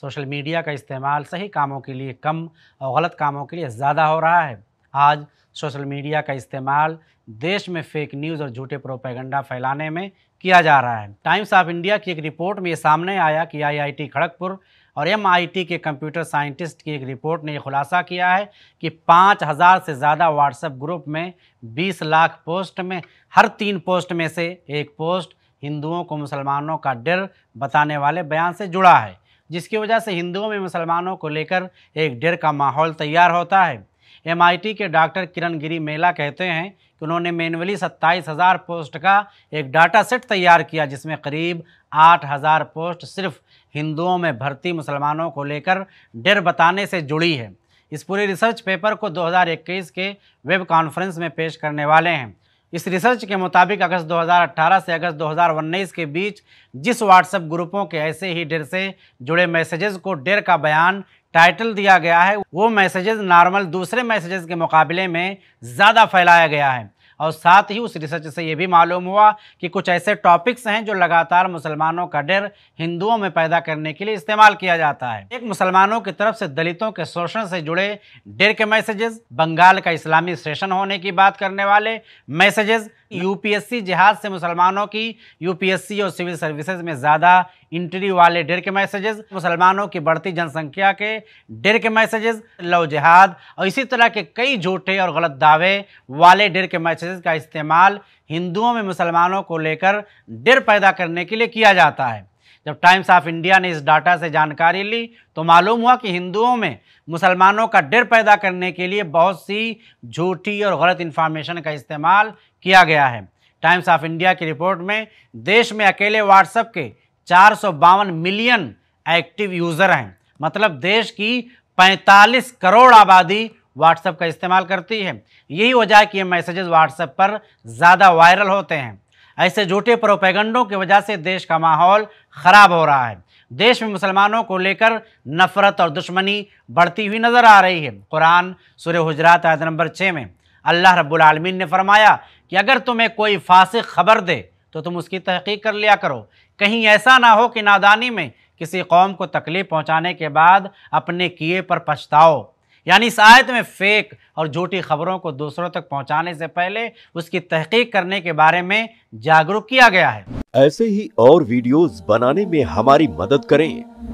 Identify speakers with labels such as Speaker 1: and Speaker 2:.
Speaker 1: social media का इस्तेमाल सही कामों के लिए कम और गलत कामों के लिए ज़्यादा हो रहा है आज सोशल मीडिया का इस्तेमाल देश में फेक न्यूज़ और झूठे प्रोपेगेंडा फैलाने में किया जा रहा है टाइम्स ऑफ इंडिया की एक रिपोर्ट में ये सामने आया कि आईआईटी खड़गपुर और एमआईटी के कंप्यूटर साइंटिस्ट की एक रिपोर्ट ने यह खुलासा किया है कि पाँच हज़ार से ज़्यादा व्हाट्सएप ग्रुप में बीस लाख पोस्ट में हर तीन पोस्ट में से एक पोस्ट हिंदुओं को मुसलमानों का डर बताने वाले बयान से जुड़ा है जिसकी वजह से हिंदुओं में मुसलमानों को लेकर एक डर का माहौल तैयार होता है एमआईटी के डॉक्टर किरण गिरी मेला कहते हैं कि उन्होंने मैनुअली सत्ताईस हज़ार पोस्ट का एक डाटा सेट तैयार किया जिसमें करीब आठ हज़ार पोस्ट सिर्फ हिंदुओं में भर्ती मुसलमानों को लेकर डर बताने से जुड़ी है इस पूरे रिसर्च पेपर को 2021 के वेब कॉन्फ्रेंस में पेश करने वाले हैं इस रिसर्च के मुताबिक अगस्त 2018 से अगस्त 2019 के बीच जिस व्हाट्सएप ग्रुपों के ऐसे ही डेर से जुड़े मैसेजेस को डेर का बयान टाइटल दिया गया है वो मैसेजेस नॉर्मल दूसरे मैसेजेस के मुकाबले में ज़्यादा फैलाया गया है और साथ ही उस रिसर्च से ये भी मालूम हुआ कि कुछ ऐसे टॉपिक्स हैं जो लगातार मुसलमानों का डर हिंदुओं में पैदा करने के लिए इस्तेमाल किया जाता है एक मुसलमानों की तरफ से दलितों के शोषण से जुड़े डर के मैसेजेस बंगाल का इस्लामी सेशन होने की बात करने वाले मैसेजेस यूपीएससी जिहाज से मुसलमानों की यूपीएससी और सिविल सर्विसेज में ज़्यादा इंट्री वाले डर के मैसेजेस मुसलमानों की बढ़ती जनसंख्या के डर के मैसेजेस लव जिहाद और इसी तरह के कई झूठे और गलत दावे वाले डर के मैसेजेस का इस्तेमाल हिंदुओं में मुसलमानों को लेकर डर पैदा करने के लिए किया जाता है जब टाइम्स ऑफ इंडिया ने इस डाटा से जानकारी ली तो मालूम हुआ कि हिंदुओं में मुसलमानों का डर पैदा करने के लिए बहुत सी झूठी और गलत इन्फॉर्मेशन का इस्तेमाल किया गया है टाइम्स ऑफ इंडिया की रिपोर्ट में देश में अकेले व्हाट्सएप के चार मिलियन एक्टिव यूज़र हैं मतलब देश की 45 करोड़ आबादी व्हाट्सएप का इस्तेमाल करती है यही वजह है कि ये मैसेजेस व्हाट्सएप पर ज़्यादा वायरल होते हैं ऐसे झूठे प्रोपेगंडों की वजह से देश का माहौल ख़राब हो रहा है देश में मुसलमानों को लेकर नफरत और दुश्मनी बढ़ती हुई नज़र आ रही है कुरान सुर हजरात आयत नंबर छः में अल्लाह रब्बुल रबालमीन ने फरमाया कि अगर तुम्हें कोई फासिक खबर दे तो तुम उसकी तहकीक कर लिया करो कहीं ऐसा ना हो कि नादानी में किसी कौम को तकलीफ़ पहुंचाने के बाद अपने किए पर पछताओ यानी इस आयत में फेक और झूठी खबरों को दूसरों तक पहुंचाने से पहले उसकी तहकीक करने के बारे में जागरूक किया गया है ऐसे ही और वीडियोस बनाने में हमारी मदद करें